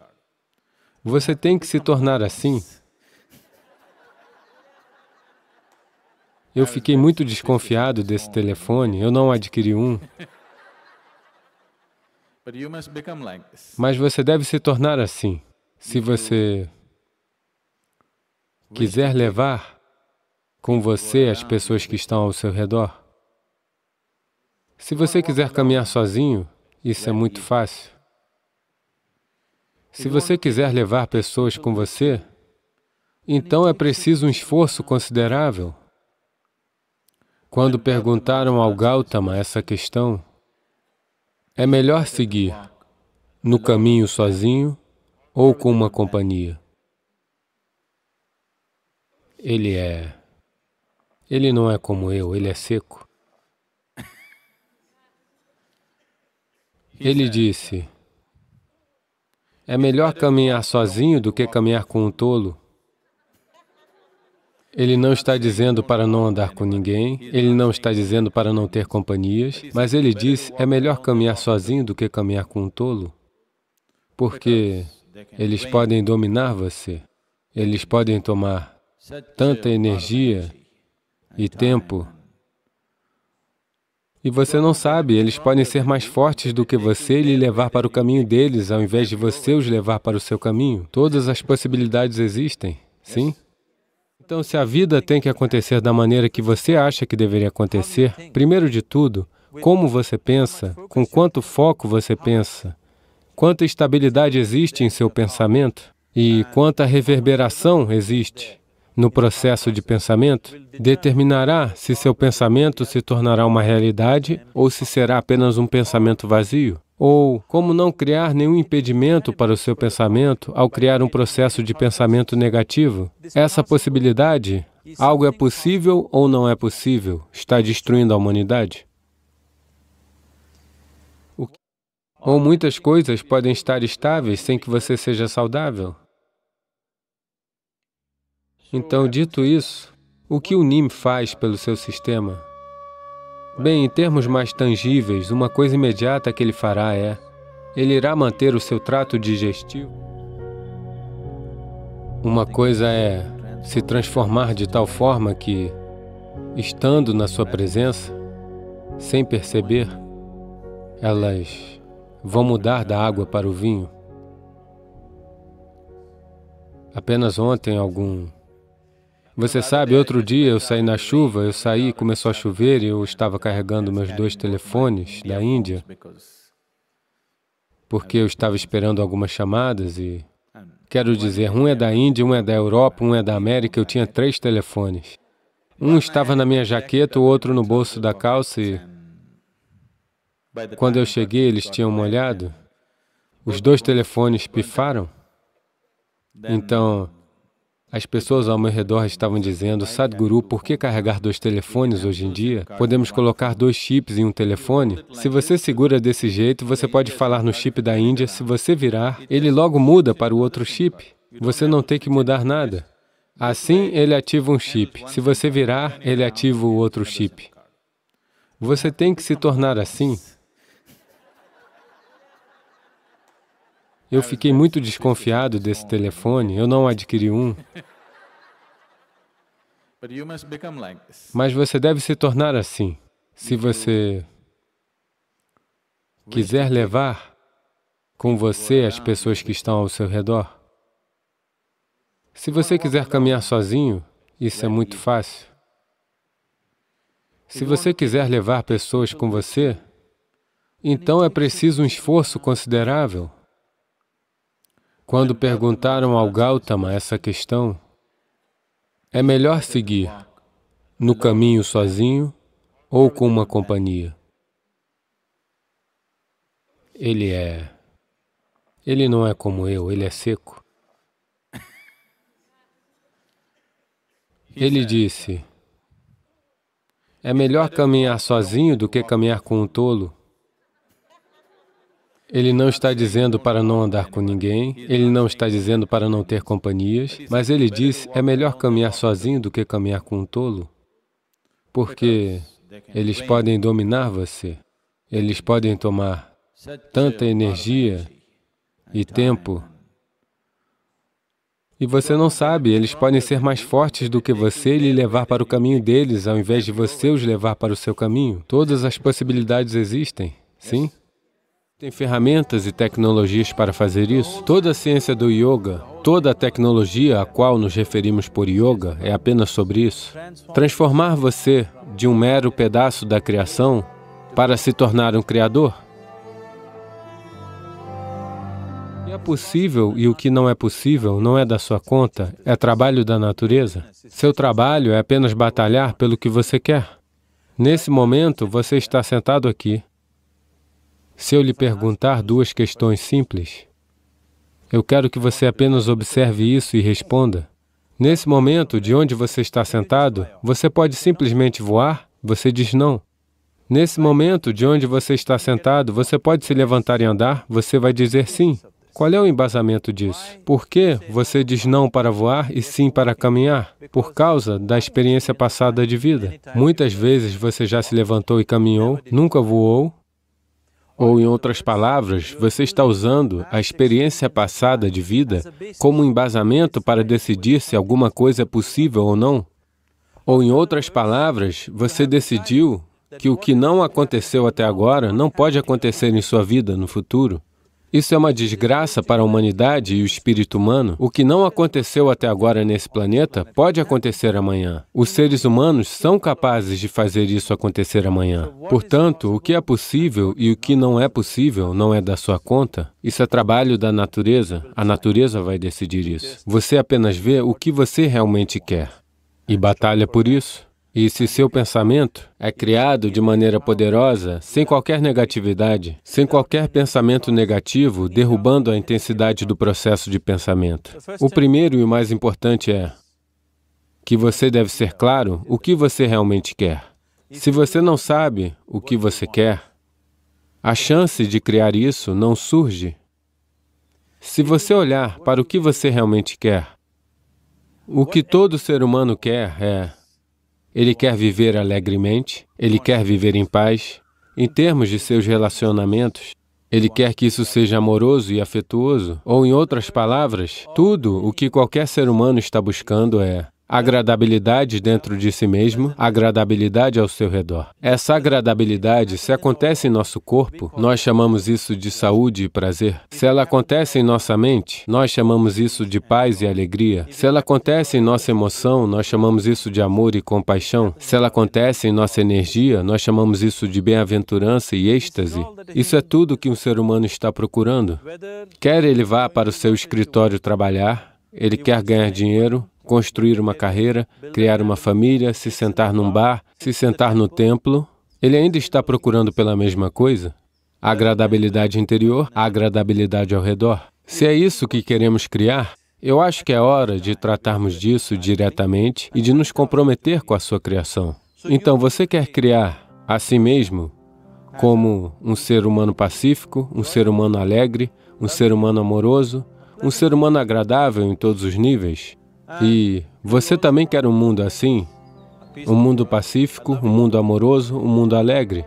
Você tem que se tornar assim. Eu fiquei muito desconfiado desse telefone, eu não adquiri um. Mas você deve se tornar assim. Se você quiser levar com você as pessoas que estão ao seu redor, se você quiser caminhar sozinho, isso é muito fácil. Se você quiser levar pessoas com você, então é preciso um esforço considerável. Quando perguntaram ao Gautama essa questão, é melhor seguir no caminho sozinho ou com uma companhia. Ele é... Ele não é como eu, ele é seco. Ele disse, é melhor caminhar sozinho do que caminhar com um tolo. Ele não está dizendo para não andar com ninguém, ele não está dizendo para não ter companhias, mas ele diz, é melhor caminhar sozinho do que caminhar com um tolo, porque eles podem dominar você, eles podem tomar tanta energia e tempo e você não sabe, eles podem ser mais fortes do que você e lhe levar para o caminho deles, ao invés de você os levar para o seu caminho. Todas as possibilidades existem, sim? Então, se a vida tem que acontecer da maneira que você acha que deveria acontecer, primeiro de tudo, como você pensa, com quanto foco você pensa, quanta estabilidade existe em seu pensamento e quanta reverberação existe no processo de pensamento determinará se seu pensamento se tornará uma realidade ou se será apenas um pensamento vazio. Ou como não criar nenhum impedimento para o seu pensamento ao criar um processo de pensamento negativo? Essa possibilidade, algo é possível ou não é possível, está destruindo a humanidade. Ou muitas coisas podem estar estáveis sem que você seja saudável. Então, dito isso, o que o NIM faz pelo seu sistema? Bem, em termos mais tangíveis, uma coisa imediata que ele fará é: ele irá manter o seu trato digestivo. Uma coisa é se transformar de tal forma que, estando na sua presença, sem perceber, elas vão mudar da água para o vinho. Apenas ontem algum você sabe, outro dia eu saí na chuva, eu saí, começou a chover e eu estava carregando meus dois telefones da Índia, porque eu estava esperando algumas chamadas e... Quero dizer, um é da Índia, um é da Europa, um é da América, eu tinha três telefones. Um estava na minha jaqueta, o outro no bolso da calça e... Quando eu cheguei, eles tinham molhado. Os dois telefones pifaram. Então, as pessoas ao meu redor estavam dizendo, Sadhguru, por que carregar dois telefones hoje em dia? Podemos colocar dois chips em um telefone? Se você segura desse jeito, você pode falar no chip da Índia, se você virar, ele logo muda para o outro chip. Você não tem que mudar nada. Assim, ele ativa um chip. Se você virar, ele ativa o outro chip. Você tem que se tornar assim. Eu fiquei muito desconfiado desse telefone, eu não adquiri um. Mas você deve se tornar assim. Se você quiser levar com você as pessoas que estão ao seu redor, se você quiser caminhar sozinho, isso é muito fácil. Se você quiser levar pessoas com você, então é preciso um esforço considerável. Quando perguntaram ao Gautama essa questão, é melhor seguir no caminho sozinho ou com uma companhia? Ele é... Ele não é como eu, ele é seco. Ele disse, é melhor caminhar sozinho do que caminhar com um tolo. Ele não está dizendo para não andar com ninguém, ele não está dizendo para não ter companhias, mas ele diz, é melhor caminhar sozinho do que caminhar com um tolo, porque eles podem dominar você, eles podem tomar tanta energia e tempo e você não sabe, eles podem ser mais fortes do que você e lhe levar para o caminho deles, ao invés de você os levar para o seu caminho. Todas as possibilidades existem, sim? Tem ferramentas e tecnologias para fazer isso? Toda a ciência do yoga, toda a tecnologia a qual nos referimos por yoga, é apenas sobre isso. Transformar você de um mero pedaço da criação para se tornar um criador. que é possível e o que não é possível não é da sua conta, é trabalho da natureza. Seu trabalho é apenas batalhar pelo que você quer. Nesse momento, você está sentado aqui, se eu lhe perguntar duas questões simples, eu quero que você apenas observe isso e responda. Nesse momento, de onde você está sentado, você pode simplesmente voar? Você diz não. Nesse momento, de onde você está sentado, você pode se levantar e andar? Você vai dizer sim. Qual é o embasamento disso? Por que você diz não para voar e sim para caminhar? Por causa da experiência passada de vida. Muitas vezes você já se levantou e caminhou, nunca voou, ou, em outras palavras, você está usando a experiência passada de vida como embasamento para decidir se alguma coisa é possível ou não. Ou, em outras palavras, você decidiu que o que não aconteceu até agora não pode acontecer em sua vida no futuro. Isso é uma desgraça para a humanidade e o espírito humano. O que não aconteceu até agora nesse planeta pode acontecer amanhã. Os seres humanos são capazes de fazer isso acontecer amanhã. Portanto, o que é possível e o que não é possível não é da sua conta. Isso é trabalho da natureza. A natureza vai decidir isso. Você apenas vê o que você realmente quer e batalha por isso. E se seu pensamento é criado de maneira poderosa, sem qualquer negatividade, sem qualquer pensamento negativo, derrubando a intensidade do processo de pensamento. O primeiro e o mais importante é que você deve ser claro o que você realmente quer. Se você não sabe o que você quer, a chance de criar isso não surge. Se você olhar para o que você realmente quer, o que todo ser humano quer é ele quer viver alegremente, ele quer viver em paz. Em termos de seus relacionamentos, ele quer que isso seja amoroso e afetuoso, ou em outras palavras, tudo o que qualquer ser humano está buscando é agradabilidade dentro de si mesmo, agradabilidade ao seu redor. Essa agradabilidade, se acontece em nosso corpo, nós chamamos isso de saúde e prazer. Se ela acontece em nossa mente, nós chamamos isso de paz e alegria. Se ela acontece em nossa emoção, nós chamamos isso de amor e compaixão. Se ela acontece em nossa energia, nós chamamos isso de bem-aventurança e êxtase. Isso é tudo que um ser humano está procurando. Quer ele vá para o seu escritório trabalhar, ele quer ganhar dinheiro, construir uma carreira, criar uma família, se sentar num bar, se sentar no templo, ele ainda está procurando pela mesma coisa? A agradabilidade interior, a agradabilidade ao redor. Se é isso que queremos criar, eu acho que é hora de tratarmos disso diretamente e de nos comprometer com a sua criação. Então, você quer criar a si mesmo como um ser humano pacífico, um ser humano alegre, um ser humano amoroso, um ser humano agradável em todos os níveis? E você também quer um mundo assim? Um mundo pacífico, um mundo amoroso, um mundo alegre?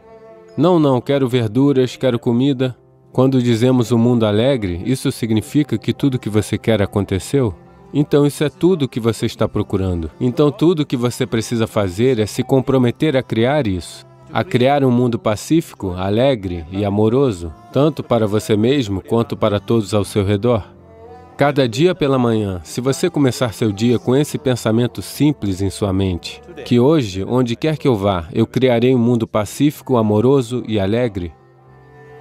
Não, não, quero verduras, quero comida. Quando dizemos um mundo alegre, isso significa que tudo que você quer aconteceu? Então isso é tudo que você está procurando. Então tudo que você precisa fazer é se comprometer a criar isso, a criar um mundo pacífico, alegre e amoroso, tanto para você mesmo quanto para todos ao seu redor. Cada dia pela manhã, se você começar seu dia com esse pensamento simples em sua mente, que hoje, onde quer que eu vá, eu criarei um mundo pacífico, amoroso e alegre,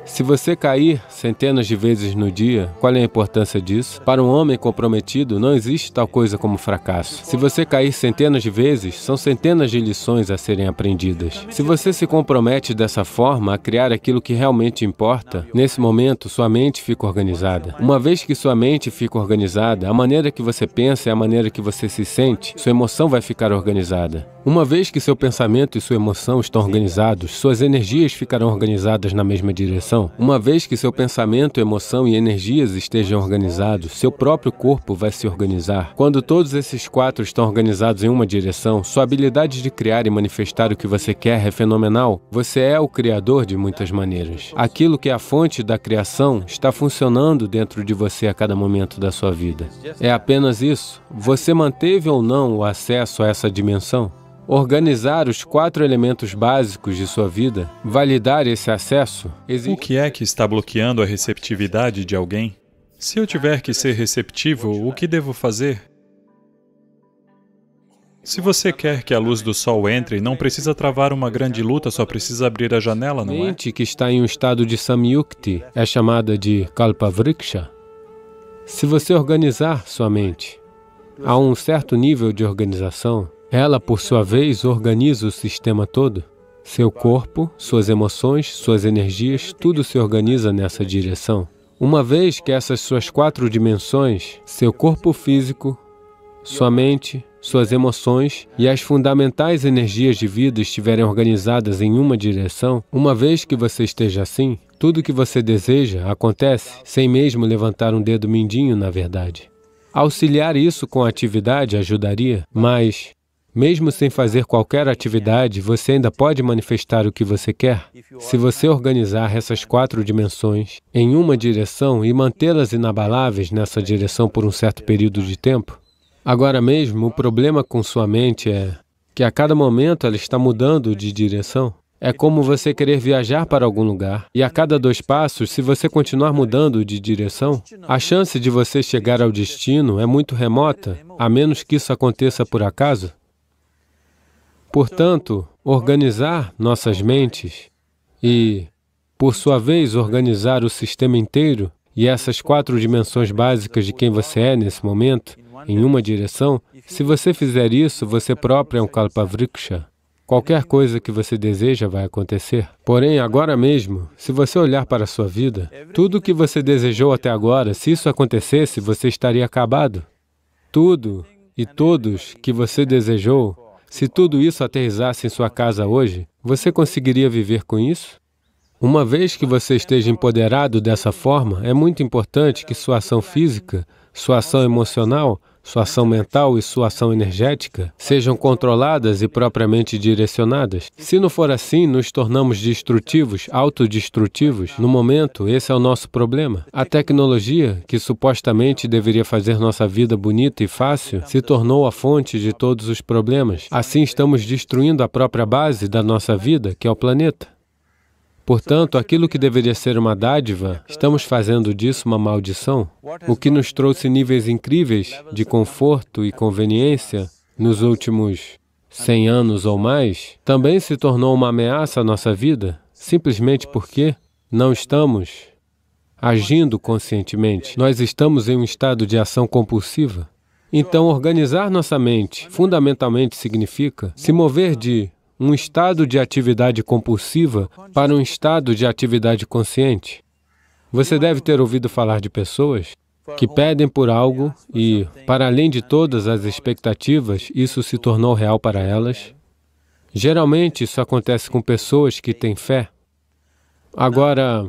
se você cair centenas de vezes no dia, qual é a importância disso? Para um homem comprometido, não existe tal coisa como fracasso. Se você cair centenas de vezes, são centenas de lições a serem aprendidas. Se você se compromete dessa forma a criar aquilo que realmente importa, nesse momento sua mente fica organizada. Uma vez que sua mente fica organizada, a maneira que você pensa é a maneira que você se sente, sua emoção vai ficar organizada. Uma vez que seu pensamento e sua emoção estão organizados, suas energias ficarão organizadas na mesma direção. Uma vez que seu pensamento, emoção e energias estejam organizados, seu próprio corpo vai se organizar. Quando todos esses quatro estão organizados em uma direção, sua habilidade de criar e manifestar o que você quer é fenomenal. Você é o criador de muitas maneiras. Aquilo que é a fonte da criação está funcionando dentro de você a cada momento da sua vida. É apenas isso. Você manteve ou não o acesso a essa dimensão? organizar os quatro elementos básicos de sua vida, validar esse acesso. O que é que está bloqueando a receptividade de alguém? Se eu tiver que ser receptivo, o que devo fazer? Se você quer que a luz do sol entre, não precisa travar uma grande luta, só precisa abrir a janela, não é? A mente que está em um estado de samyukti é chamada de kalpavriksha. Se você organizar sua mente a um certo nível de organização, ela, por sua vez, organiza o sistema todo. Seu corpo, suas emoções, suas energias, tudo se organiza nessa direção. Uma vez que essas suas quatro dimensões, seu corpo físico, sua mente, suas emoções e as fundamentais energias de vida estiverem organizadas em uma direção, uma vez que você esteja assim, tudo que você deseja acontece sem mesmo levantar um dedo mindinho, na verdade. Auxiliar isso com atividade ajudaria, mas mesmo sem fazer qualquer atividade, você ainda pode manifestar o que você quer. Se você organizar essas quatro dimensões em uma direção e mantê-las inabaláveis nessa direção por um certo período de tempo, agora mesmo o problema com sua mente é que a cada momento ela está mudando de direção. É como você querer viajar para algum lugar, e a cada dois passos, se você continuar mudando de direção, a chance de você chegar ao destino é muito remota, a menos que isso aconteça por acaso. Portanto, organizar nossas mentes e, por sua vez, organizar o sistema inteiro e essas quatro dimensões básicas de quem você é nesse momento, em uma direção, se você fizer isso, você próprio é um Kalpavriksha. Qualquer coisa que você deseja vai acontecer. Porém, agora mesmo, se você olhar para a sua vida, tudo o que você desejou até agora, se isso acontecesse, você estaria acabado. Tudo e todos que você desejou se tudo isso aterrissasse em sua casa hoje, você conseguiria viver com isso? Uma vez que você esteja empoderado dessa forma, é muito importante que sua ação física, sua ação emocional, sua ação mental e sua ação energética sejam controladas e propriamente direcionadas. Se não for assim, nos tornamos destrutivos, autodestrutivos. No momento, esse é o nosso problema. A tecnologia, que supostamente deveria fazer nossa vida bonita e fácil, se tornou a fonte de todos os problemas. Assim, estamos destruindo a própria base da nossa vida, que é o planeta. Portanto, aquilo que deveria ser uma dádiva, estamos fazendo disso uma maldição. O que nos trouxe níveis incríveis de conforto e conveniência nos últimos 100 anos ou mais, também se tornou uma ameaça à nossa vida, simplesmente porque não estamos agindo conscientemente. Nós estamos em um estado de ação compulsiva. Então, organizar nossa mente fundamentalmente significa se mover de um estado de atividade compulsiva para um estado de atividade consciente. Você deve ter ouvido falar de pessoas que pedem por algo e, para além de todas as expectativas, isso se tornou real para elas. Geralmente, isso acontece com pessoas que têm fé. Agora,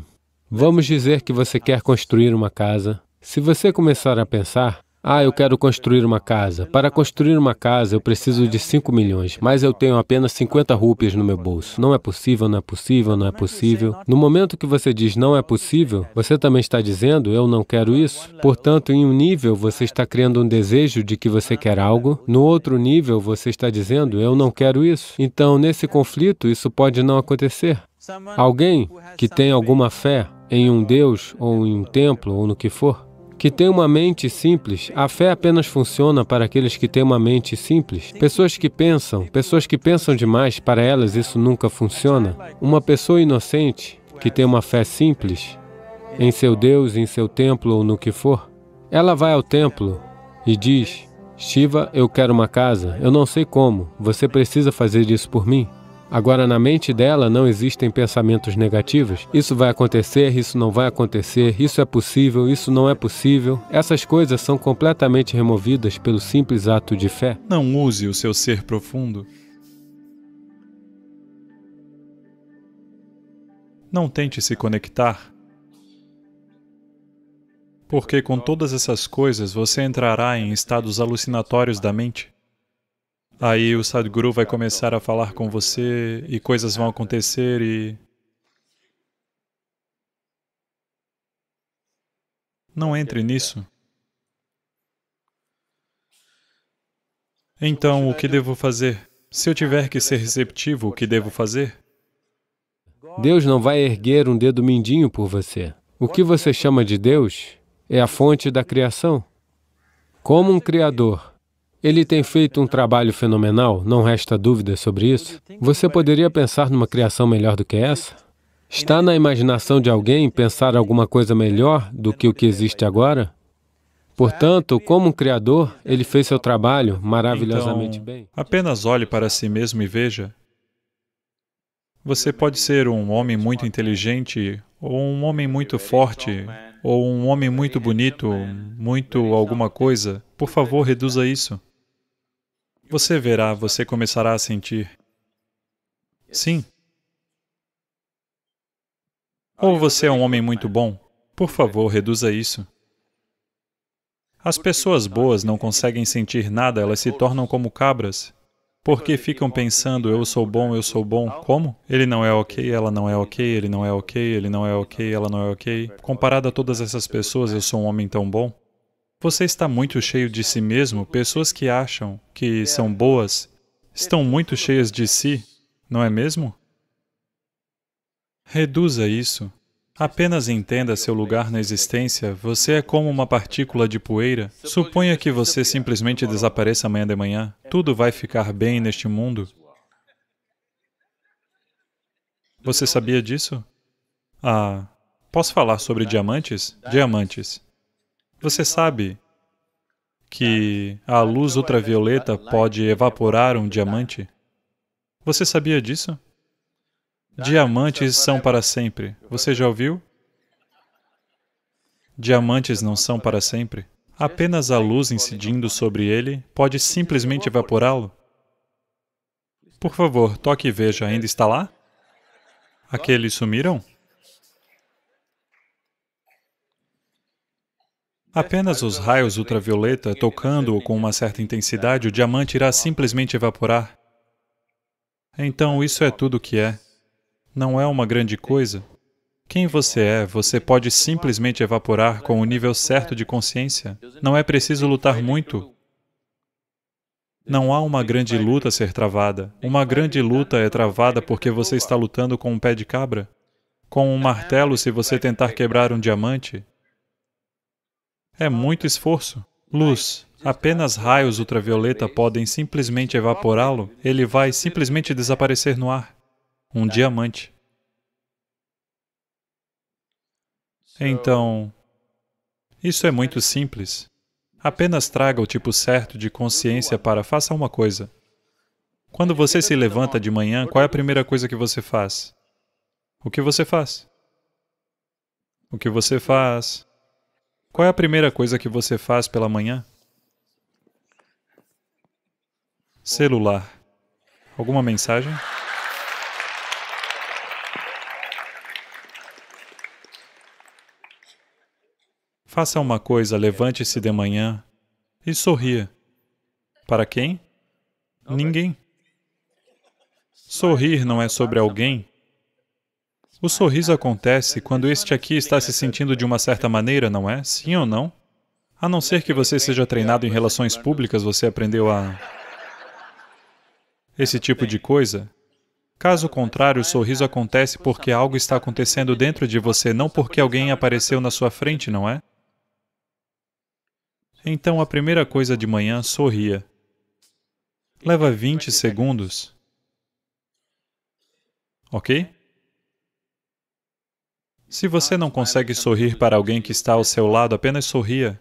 vamos dizer que você quer construir uma casa. Se você começar a pensar, ah, eu quero construir uma casa. Para construir uma casa, eu preciso de 5 milhões, mas eu tenho apenas 50 rupias no meu bolso. Não é possível, não é possível, não é possível. No momento que você diz não é possível, você também está dizendo eu não quero isso. Portanto, em um nível, você está criando um desejo de que você quer algo. No outro nível, você está dizendo eu não quero isso. Então, nesse conflito, isso pode não acontecer. Alguém que tem alguma fé em um Deus, ou em um templo, ou no que for, que tem uma mente simples. A fé apenas funciona para aqueles que têm uma mente simples. Pessoas que pensam, pessoas que pensam demais, para elas isso nunca funciona. Uma pessoa inocente, que tem uma fé simples, em seu Deus, em seu templo ou no que for, ela vai ao templo e diz, Shiva, eu quero uma casa, eu não sei como, você precisa fazer isso por mim. Agora, na mente dela não existem pensamentos negativos. Isso vai acontecer, isso não vai acontecer, isso é possível, isso não é possível. Essas coisas são completamente removidas pelo simples ato de fé. Não use o seu ser profundo. Não tente se conectar. Porque com todas essas coisas você entrará em estados alucinatórios da mente. Aí o Sadhguru vai começar a falar com você e coisas vão acontecer e... Não entre nisso. Então, o que devo fazer? Se eu tiver que ser receptivo, o que devo fazer? Deus não vai erguer um dedo mindinho por você. O que você chama de Deus é a fonte da criação. Como um criador, ele tem feito um trabalho fenomenal, não resta dúvida sobre isso. Você poderia pensar numa criação melhor do que essa? Está na imaginação de alguém pensar alguma coisa melhor do que o que existe agora? Portanto, como um criador, ele fez seu trabalho maravilhosamente então, bem. Apenas olhe para si mesmo e veja. Você pode ser um homem muito inteligente, ou um homem muito forte, ou um homem muito bonito, muito alguma coisa. Por favor, reduza isso. Você verá, você começará a sentir. Sim. Ou você é um homem muito bom. Por favor, reduza isso. As pessoas boas não conseguem sentir nada, elas se tornam como cabras. Porque ficam pensando, eu sou bom, eu sou bom. Como? Ele não é ok, ela não é ok, ele não é ok, ele não é ok, ela não é ok. Comparado a todas essas pessoas, eu sou um homem tão bom. Você está muito cheio de si mesmo. Pessoas que acham que são boas estão muito cheias de si, não é mesmo? Reduza isso. Apenas entenda seu lugar na existência. Você é como uma partícula de poeira. Suponha que você simplesmente desapareça amanhã de manhã. Tudo vai ficar bem neste mundo. Você sabia disso? Ah, posso falar sobre diamantes? Diamantes. Você sabe que a luz ultravioleta pode evaporar um diamante? Você sabia disso? Diamantes são para sempre. Você já ouviu? Diamantes não são para sempre. Apenas a luz incidindo sobre ele pode simplesmente evaporá-lo. Por favor, toque e veja, ainda está lá? Aqueles sumiram? Apenas os raios ultravioleta tocando-o com uma certa intensidade, o diamante irá simplesmente evaporar. Então, isso é tudo o que é. Não é uma grande coisa. Quem você é, você pode simplesmente evaporar com o nível certo de consciência. Não é preciso lutar muito. Não há uma grande luta a ser travada. Uma grande luta é travada porque você está lutando com um pé de cabra. Com um martelo, se você tentar quebrar um diamante, é muito esforço. Luz, apenas raios ultravioleta podem simplesmente evaporá-lo, ele vai simplesmente desaparecer no ar. Um diamante. Então, isso é muito simples. Apenas traga o tipo certo de consciência para faça uma coisa. Quando você se levanta de manhã, qual é a primeira coisa que você faz? O que você faz? O que você faz? Qual é a primeira coisa que você faz pela manhã? Celular. Alguma mensagem? Faça uma coisa, levante-se de manhã e sorria. Para quem? Ninguém. Sorrir não é sobre alguém, o sorriso acontece quando este aqui está se sentindo de uma certa maneira, não é? Sim ou não? A não ser que você seja treinado em relações públicas, você aprendeu a... esse tipo de coisa. Caso contrário, o sorriso acontece porque algo está acontecendo dentro de você, não porque alguém apareceu na sua frente, não é? Então, a primeira coisa de manhã, sorria. Leva 20 segundos. Ok? Se você não consegue sorrir para alguém que está ao seu lado, apenas sorria.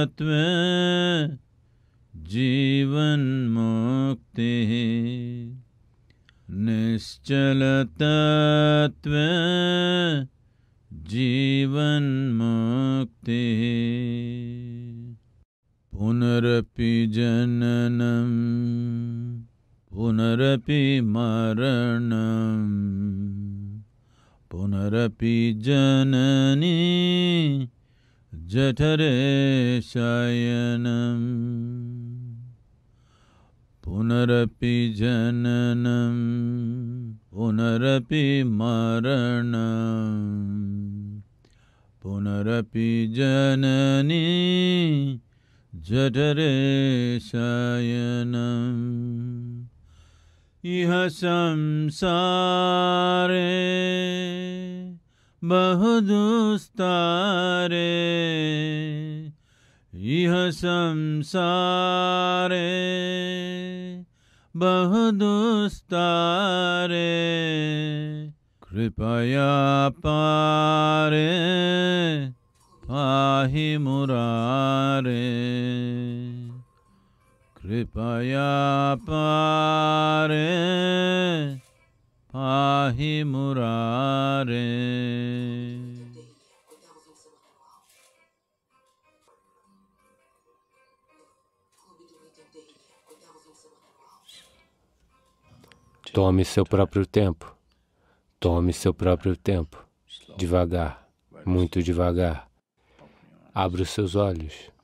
तत्व जीवन मुक्ति निश्चल तत्व जीवन मुक्ति पुनरपि जननम पुनरपि मरणम पुनरपि जननी Jatare Shayanam Punarapi Jananam Punarapi Maranam Punarapi Janani Jatare Shayanam Iha Samsare बहुदुस्तारे इह संसारे बहुदुस्तारे कृपया पारे पाहि मुरारे कृपया पारे पाहि Tome seu próprio tempo. Tome seu próprio tempo. Devagar, muito devagar. Abra os seus olhos.